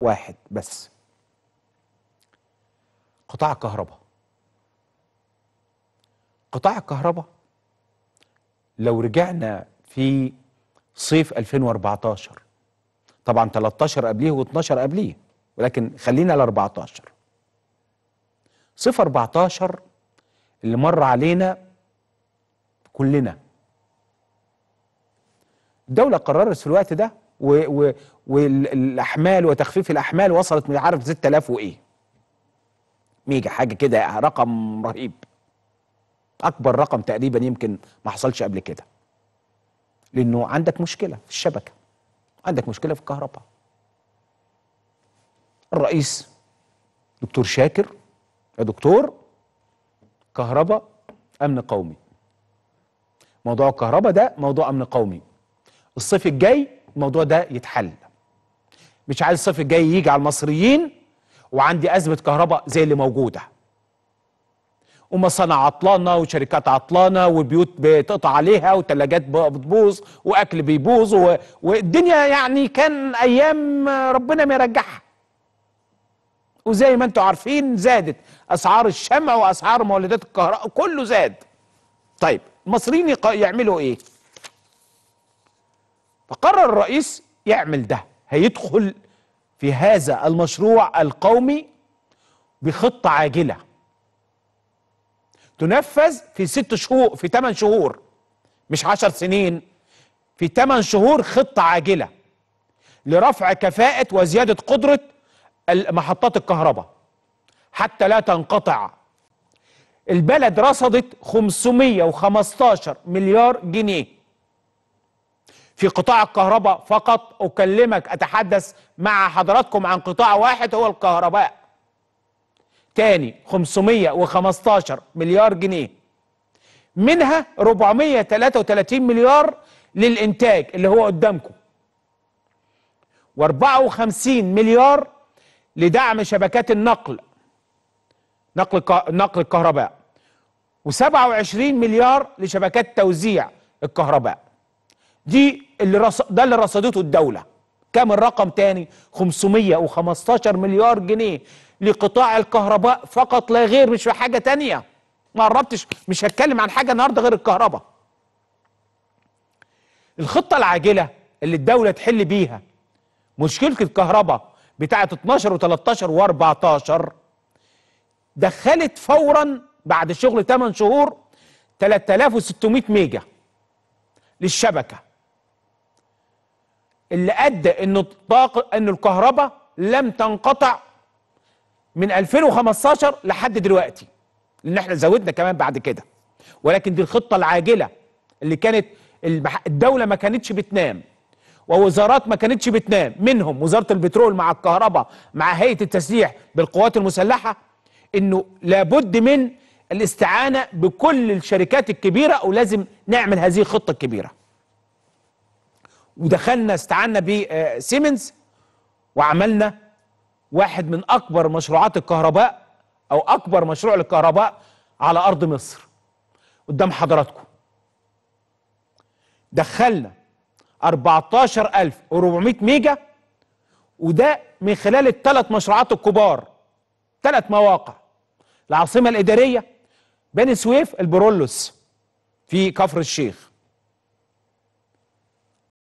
واحد بس قطاع الكهرباء قطاع الكهرباء لو رجعنا في صيف 2014 طبعا 13 قبليه و12 قبليه ولكن خلينا ل 14 صيف 14 اللي مر علينا كلنا الدولة قررت في الوقت ده والاحمال وتخفيف الاحمال وصلت مش عارف 6000 وايه ميجا حاجه كده رقم رهيب اكبر رقم تقريبا يمكن ما حصلش قبل كده لانه عندك مشكله في الشبكه عندك مشكله في الكهرباء الرئيس دكتور شاكر يا دكتور كهرباء امن قومي موضوع الكهرباء ده موضوع امن قومي الصيف الجاي الموضوع ده يتحل مش عايز الصيف الجاي يجي على المصريين وعندي أزمة كهرباء زي اللي موجودة ومصانع عطلانة وشركات عطلانة وبيوت بتقطع عليها وتلاجات بتبوظ وأكل بيبوظ و... والدنيا يعني كان أيام ربنا ما يرجعها وزي ما انتم عارفين زادت أسعار الشمع وأسعار مولدات الكهرباء كله زاد طيب المصريين يعملوا إيه؟ فقرر الرئيس يعمل ده هيدخل في هذا المشروع القومي بخطة عاجلة تنفذ في ست شهور في ثمان شهور مش عشر سنين في ثمان شهور خطة عاجلة لرفع كفاءة وزيادة قدرة محطات الكهرباء حتى لا تنقطع البلد رصدت 515 مليار جنيه في قطاع الكهرباء فقط أكلمك أتحدث مع حضراتكم عن قطاع واحد هو الكهرباء تاني 515 مليار جنيه منها 433 مليار للإنتاج اللي هو قدامكم و54 مليار لدعم شبكات النقل نقل نقل الكهرباء و27 مليار لشبكات توزيع الكهرباء دي اللي رص... ده اللي رصدته الدولة كام الرقم تاني 515 مليار جنيه لقطاع الكهرباء فقط لا غير مش في حاجة تانية ما قربتش مش هتكلم عن حاجة النهاردة غير الكهرباء الخطة العاجلة اللي الدولة تحل بيها مشكلة الكهرباء بتاعة 12 و13 و14 دخلت فورا بعد شغل 8 شهور 3600 ميجا للشبكه اللي ادى ان الطاقه ان الكهرباء لم تنقطع من 2015 لحد دلوقتي لان احنا زودنا كمان بعد كده ولكن دي الخطه العاجله اللي كانت الدوله ما كانتش بتنام ووزارات ما كانتش بتنام منهم وزاره البترول مع الكهرباء مع هيئه التسليح بالقوات المسلحه انه لابد من الاستعانه بكل الشركات الكبيره ولازم نعمل هذه الخطه الكبيره ودخلنا استعنا بسيمنز آه، وعملنا واحد من اكبر مشروعات الكهرباء او اكبر مشروع للكهرباء على ارض مصر قدام حضراتكم دخلنا 14400 ميجا وده من خلال الثلاث مشروعات الكبار ثلاث مواقع العاصمه الاداريه بني سويف البرولوس في كفر الشيخ